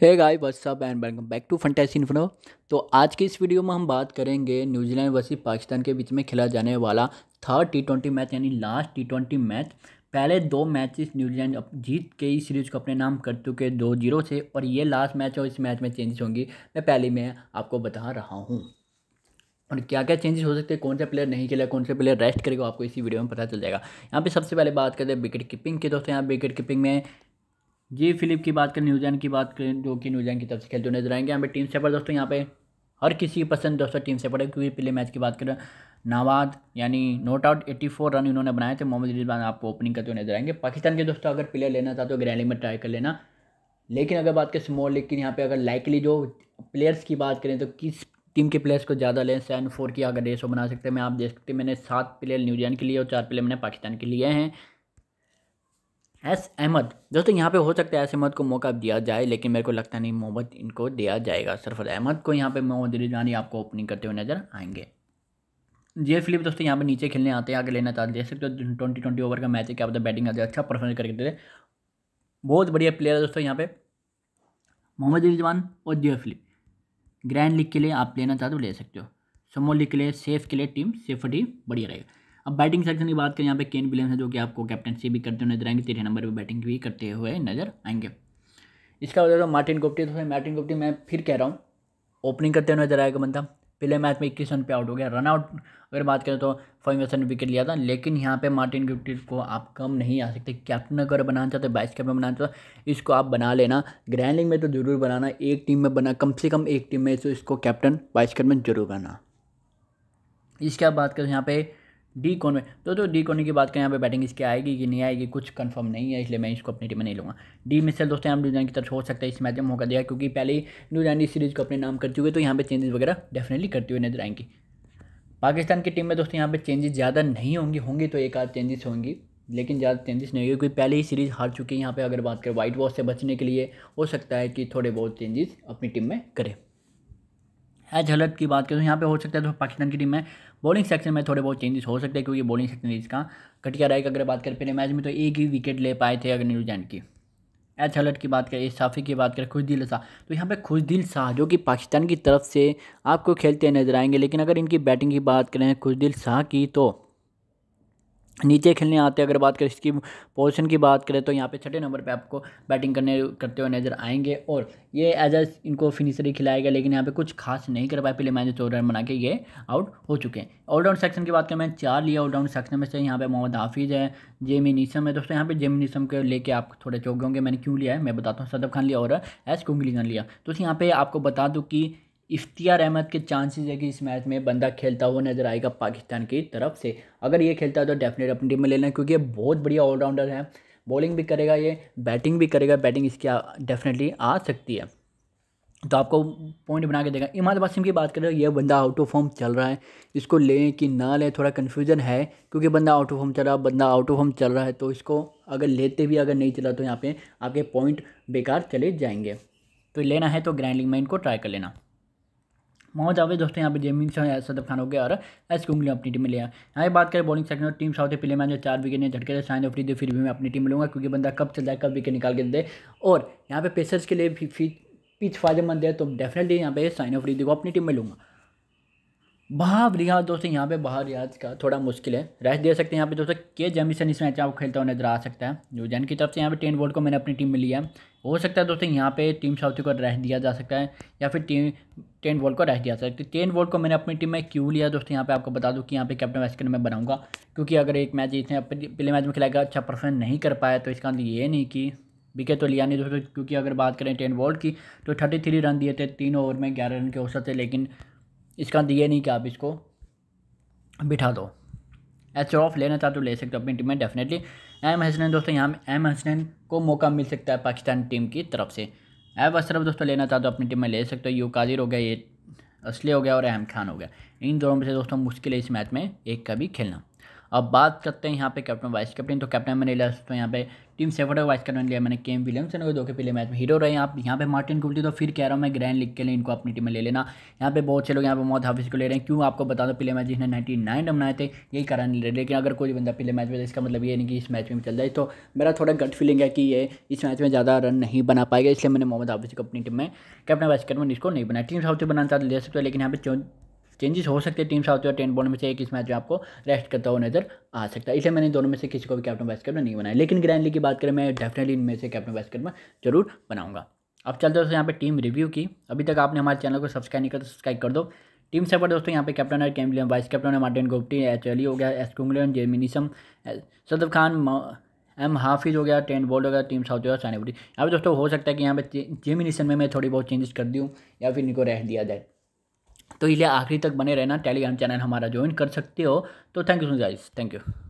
hey guys what's up and welcome back to fantasy info तो आज की इस वीडियो में हम बात करेंगे न्यूजीलैंड वर्सेस पाकिस्तान के बीच में खेला जाने वाला थर्ड टी ट्वेंटी मैच यानी लास्ट टी ट्वेंटी मैच पहले दो मैचेस न्यूजीलैंड जीत के ही सीरीज को अपने नाम कर चुके दो जीरो से और ये लास्ट मैच और इस मैच में चेंजेस होंगी मैं पहले में आपको बता रहा हूँ और क्या क्या चेंजेस हो सकते हैं कौन से प्लेयर नहीं खेला कौन से प्लेयर रेस्ट करेगा आपको इसी वीडियो में पता चल जाएगा यहाँ पे सबसे पहले बात करते हैं विकेट कीपिंग की दोस्तों यहाँ विकेट कीपिंग में जी फिलिप की बात करें न्यूजीलैंड की बात करें जो कि न्यूजीलैंड की तरफ से खेलते नजर आएंगे यहाँ पे टीम सेपर दोस्तों यहाँ पे हर किसी की पसंद दोस्तों टीम से पड़े क्योंकि पिछले मैच की बात करें नवाद यानी नोट आउट फोर रन इन्होंने बनाए थे मोहम्मद रिजवान आपको ओपनिंग करते हुए नजर आएंगे पाकिस्तान के दोस्तों अगर प्लेयर लेना चाहते हो ग्रैली में ट्राई कर लेना लेकिन अगर बात करें स्मॉल लीग की यहाँ पे अगर लाइकली जो प्लेयर्स की बात करें तो किस टीम के प्लेयर्स को ज़्यादा लें सेवन फोर की अगर रेसो बना सकते हैं मैं आप देख सकते हैं मैंने सात प्लेयर न्यूजीलैंड के लिए और चार प्लेयर मैंने पाकिस्तान के लिए हैं एस अहमद दोस्तों यहाँ पे हो सकता है एस अहमद को मौका दिया जाए लेकिन मेरे को लगता नहीं मोहम्मद इनको दिया जाएगा सरफर अहमद को यहाँ पे मोहम्मद रिजानी आपको ओपनिंग करते हुए नजर आएंगे जे फिलिप दोस्तों यहाँ पे नीचे खेलने आते हैं आगे लेना चाहते जैसे तो ट्वेंटी ट्वेंटी ओवर का मैच है क्या पता बैटिंग आते अच्छा परफॉर्मेंस करके देते बहुत बढ़िया प्लेयर है दोस्तों यहाँ पे मोहम्मद रिजवान और जे फिलिप ग्रैंड लीग के लिए आप लेना चाहते हो ले सकते हो समो लीग के लिए सेफ के लिए टीम टीम बढ़िया रहेगा अब बैटिंग सेक्शन की बात करें यहाँ पे केन विलियम्स है जो कि आपको कैप्टनशिप भी करते हुए नजर आएंगे तेरह नंबर पर बैटिंग भी करते हुए नजर आएंगे इसका बता मतलब मार्टिन गुप्टी तो मार्टिन गुप्टी मैं फिर कह रहा हूँ ओपनिंग करते हुए नजर आएगा बंदा पहले मैच में इक्कीस रन पे आउट हो गया रन आउट अगर बात करें तो फॉर्मेशन ने विकेट लिया था लेकिन यहाँ पे मार्टिन गिफ्टी को आप कम नहीं आ सकते कैप्टन अगर बनाना चाहते हो वाइस कैप्टन बनाना चाहते इसको आप बना लेना ग्रैंड लीग में तो ज़रूर बनाना एक टीम में बना कम से कम एक टीम में तो इसको कैप्टन वाइस कैप्टन जरूर बनाना इसके बाद बात करें यहाँ पर डी कॉन में तो जो तो डी कॉन की बात करें यहाँ पे बैटिंग इसकी आएगी कि नहीं आएगी कुछ कंफर्म नहीं है इसलिए मैं इसको अपनी टीम में नहीं लूँगा डी मिसल दोस्तों यहाँ न्यूजीलैंड की तरफ हो सकता है इस मैच में मौका दिया क्योंकि पहले ही न्यूजीलैंड इस सीरीज़ को अपने नाम करती हुई तो यहाँ पे चेंजेस वगैरह डेफिनेटली करती हुई नजर आएंगी पाकिस्तान की टीम में दोस्तों यहाँ पर चेंजेस ज़्यादा नहीं होंगी होंगे तो एक आध चेंजेस होंगी लेकिन ज़्यादा चेंजेस नहीं होगी क्योंकि पहले ही सीरीज़ हार चुकी है यहाँ पर अगर बात करें वाइट वॉश से बचने के लिए हो सकता है कि थोड़े बहुत चेंजेस अपनी टीम में करें एज हलत की बात करें तो यहाँ पे हो सकता है तो पाकिस्तान की टीम में बॉलिंग सेक्शन में थोड़े बहुत चेंजेस हो सकते हैं क्योंकि बॉलिंग सेक्शन इसका घटिया रहेगा अगर बात करें पहले मैच में तो एक ही विकेट ले पाए थे अगर न्यूजीलैंड की एच हलट की बात करें साफ़ी की बात करें खुश दिल शाह तो यहाँ पे दिल शाह जो कि पाकिस्तान की तरफ से आपको खेलते नजर आएंगे लेकिन अगर इनकी बैटिंग की बात करें खुश दिल शाह की तो नीचे खेलने आते हैं अगर बात करें इसकी पोजीशन की बात करें तो यहाँ पे छठे नंबर पे आपको बैटिंग करने करते हुए नज़र आएंगे और ये एज एज इनको फिनिशर ही खिलाया गया लेकिन यहाँ पे कुछ खास नहीं कर पाए पहले मैच चौदह रन बना के ये आउट हो चुके हैं ऑलराउंड सेक्शन की बात करें मैंने चार लिया ऑलराउंड सेक्शन में से यहाँ पे मोहम्मद हाफिज़ है जेमी निसम है दोस्तों यहाँ पे जेमी निसम के लेके आप थोड़े चौके होंगे मैंने क्यों लिया है मैं बताता हूँ सदब खान लिया और एस कुंगली खान लिया तो यहाँ पर आपको बता दूँ कि इफ्तियार अहमद के चांसेस है कि इस मैच में बंदा खेलता हुआ नज़र आएगा पाकिस्तान की तरफ से अगर ये खेलता है तो डेफिनेट अपनी टीम में लेना क्योंकि ये बहुत बढ़िया ऑलराउंडर है बॉलिंग भी करेगा ये बैटिंग भी करेगा बैटिंग इसकी डेफिनेटली आ सकती है तो आपको पॉइंट बना के देगा इमाद वासिम की बात करें तो यह बंदा आउट ऑफ फॉर्म चल रहा है इसको लें कि ना लें थोड़ा कन्फ्यूजन है क्योंकि बंदा आउट ऑफ फॉर्म चल रहा है बंदा आउट ऑफ फॉर्म चल रहा है तो इसको अगर लेते भी अगर नहीं चला तो यहाँ पे आपके पॉइंट बेकार चले जाएंगे तो लेना है तो ग्रैंड लीग में इनको ट्राई कर लेना मोहम्मद जावेद दोस्तों यहाँ पे जेमिन सदफ खान हो गया और एस कुंगली अपनी टीम में लिया यहाँ बात करें बॉलिंग सेक्शन और टीम साउथ के जो चार विकेट ने झटके से साइन ऑफरी दी फिर भी मैं अपनी टीम में लूँगा क्योंकि बंदा कब चल जाए कब विकेट निकाल के दे और यहाँ पे पेसर्स के लिए भी पिच फायदेमंद है तो डेफिनेटली यहाँ पे साइन ऑफ रीदी को अपनी टीम में लूँगा बाहर रियाज दोस्तों यहाँ पे बाहर रियाज का थोड़ा मुश्किल है रेस्ट दे सकते हैं यहाँ पे दोस्तों के जेमिसन इस मैच आपको खेलता हुआ नजर आ सकता है जो जैन की तरफ से यहाँ पे टेन वोल्ट को मैंने अपनी टीम में लिया हो सकता है दोस्तों यहाँ पे टीम साउथी को रेस्ट दिया जा सकता है या फिर टीम टेन वोल्ट को रेस्ट दिया जा सकता है टेन वोल्ट को मैंने अपनी टीम में क्यों लिया दोस्तों यहाँ पे आपको बता दूँ कि यहाँ पे कैप्टन वैस्किन मैं बनाऊँगा क्योंकि अगर एक मैच इसने पिछले मैच में खिलाएगा अच्छा परफॉर्म नहीं कर पाया तो इसका मतलब ये नहीं कि विकेट तो लिया नहीं दोस्तों क्योंकि अगर बात करें टेन वोल्ट की तो थर्टी थ्री रन दिए थे तीन ओवर में ग्यारह रन के औसत थे लेकिन इसका दिए नहीं कि आप इसको बिठा दो एच ऑफ लेना चाहते हो ले सकते हो अपनी टीम में डेफिनेटली एम हसनैन दोस्तों यहाँ एम हसनैन को मौका मिल सकता है पाकिस्तान टीम की तरफ से एफ अशरफ दोस्तों लेना चाहते हो अपनी टीम में ले सकते हो यू कादिर हो गया ये असले हो गया और अहम खान हो गया इन दोनों में से दोस्तों मुश्किल है इस मैच में एक का भी खेलना अब बात करते हैं यहाँ पे कैप्टन वाइस कैप्टन तो कैप्टन मैंने लिया तो यहाँ पे टीम सेवन का वाइस कैप्टन लिया मैंने केम विलियमसन और दो के पहले मैच में हीरो रहे आप यहाँ पे मार्टिन कुल्टी तो फिर कह रहा हूँ मैं ग्रैंड लिख के लिए इनको अपनी टीम में ले लेना यहाँ पे बहुत से लोग यहाँ पे मोहम्मद हाफिस को ले रहे हैं क्यों आपको बता दो पिले मैच जिसने नाइन्टी नाइन रन बनाए थे यही कारण ले रहे लेकिन अगर कोई बंदा पिछले मैच में तो इसका मतलब ये नहीं कि इस मैच में चल जाए तो मेरा थोड़ा गट फीलिंग है कि ये इस मैच में ज़्यादा रन नहीं बना पाएगा इसलिए मैंने मोहम्मद हाफिस को अपनी टीम में कैप्टन वाइस कैप्टन इसको नहीं बनाया टीम साउथ बनाना चाहते ले सकते लेकिन यहाँ पे चेंजेस हो सकते हैं टीम साउथ और टेन बॉल में से एक इस मैच में आपको रेस्ट करता हुआ नजर आ सकता है इसलिए मैंने दोनों में से किसी को भी कैप्टन वाइस कैप्टन नहीं बनाया लेकिन ग्रैंडली की बात करें मैं डेफिनेटली इनमें से कैप्टन वाइस कैप्टन जरूर बनाऊंगा अब चलते दोस्तों यहाँ पे टीम रिव्यू की अभी तक आपने हमारे चैनल को सब्सक्राइब नहीं कर सब्सक्राइब तो कर दो टीम से पर दोस्तों यहाँ पे कैप्टन है कैम वाइस कैप्टन है मार्टिन गोप्टी एच अली हो गया एस कुंगलियन जेमिनीसम सदफ खान एम हाफिज़ हो गया टेंट बोल्ड हो गया टीम साउथ और सानीपुरी यहाँ पर दोस्तों हो सकता है कि यहाँ पे जेमिनीसन में मैं थोड़ी बहुत चेंजेस कर दूँ या फिर इनको रह दिया जाए तो इसलिए आखिरी तक बने रहना टेलीग्राम चैनल हमारा ज्वाइन कर सकते हो तो thank you guys thank you